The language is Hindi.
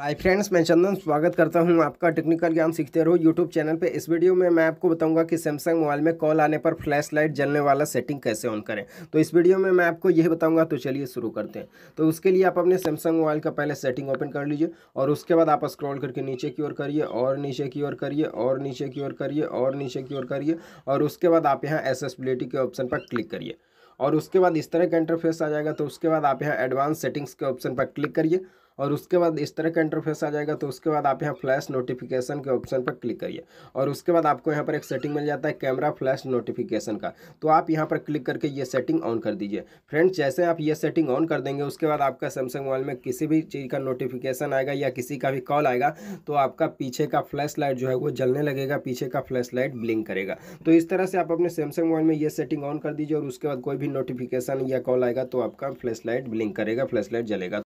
हाय फ्रेंड्स मैं चंदन स्वागत करता हूं आपका टेक्निकल ज्ञान सीखते रहो यूट्यूब चैनल पे इस वीडियो में मैं आपको बताऊंगा कि सैमसंग मोबाइल में कॉल आने पर फ्लैश लाइट जलने वाला सेटिंग कैसे ऑन करें तो इस वीडियो में मैं आपको यह बताऊंगा तो चलिए शुरू करते हैं तो उसके लिए आप अपने सैमसंग मोबाइल का पहले सेटिंग ओपन कर लीजिए और उसके बाद आप स्क्रॉल करके नीचे की ओर करिए और नीचे की ओर करिए और नीचे की ओर करिए और नीचे की ओर करिए और उसके बाद आप यहाँ एसेसबिलिटी के ऑप्शन पर क्लिक करिए और उसके बाद इस तरह का इंटरफेस आ जाएगा तो उसके बाद आप यहाँ एडवांस सेटिंग्स के ऑप्शन पर क्लिक करिए और उसके बाद इस तरह का इंटरफेस आ जाएगा तो उसके बाद आप यहाँ फ्लैश नोटिफिकेशन के ऑप्शन पर क्लिक करिए और उसके बाद आपको यहाँ पर एक सेटिंग मिल जाता है कैमरा फ्लैश नोटिफिकेशन का तो आप यहाँ पर क्लिक करके ये सेटिंग ऑन कर दीजिए फ्रेंड्स जैसे आप ये सेटिंग ऑन कर देंगे उसके बाद आपका सैमसंग मोबाइल में किसी भी चीज़ का नोटिफिकेशन आएगा या किसी का भी कॉल आएगा तो आपका पीछे का फ्लैश लाइट जो है वो जलने लगेगा पीछे का फ्लैश लाइट ब्लिंक करेगा तो इस तरह से आप अपने सैमसंग मोबाइल में ये सेटिंग ऑन कर दीजिए और उसके बाद कोई भी नोटिफिकेशन या कॉल आएगा तो आपका फ्लैश लाइट ब्लिंक करेगा फ्लैश लाइट जलेगा